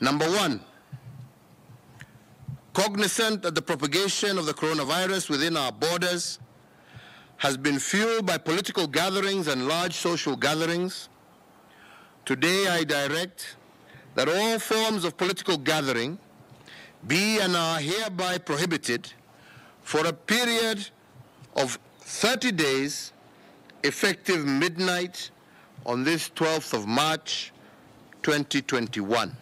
Number one, cognizant that the propagation of the coronavirus within our borders has been fueled by political gatherings and large social gatherings, today I direct that all forms of political gathering be and are hereby prohibited for a period of 30 days effective midnight on this 12th of March 2021.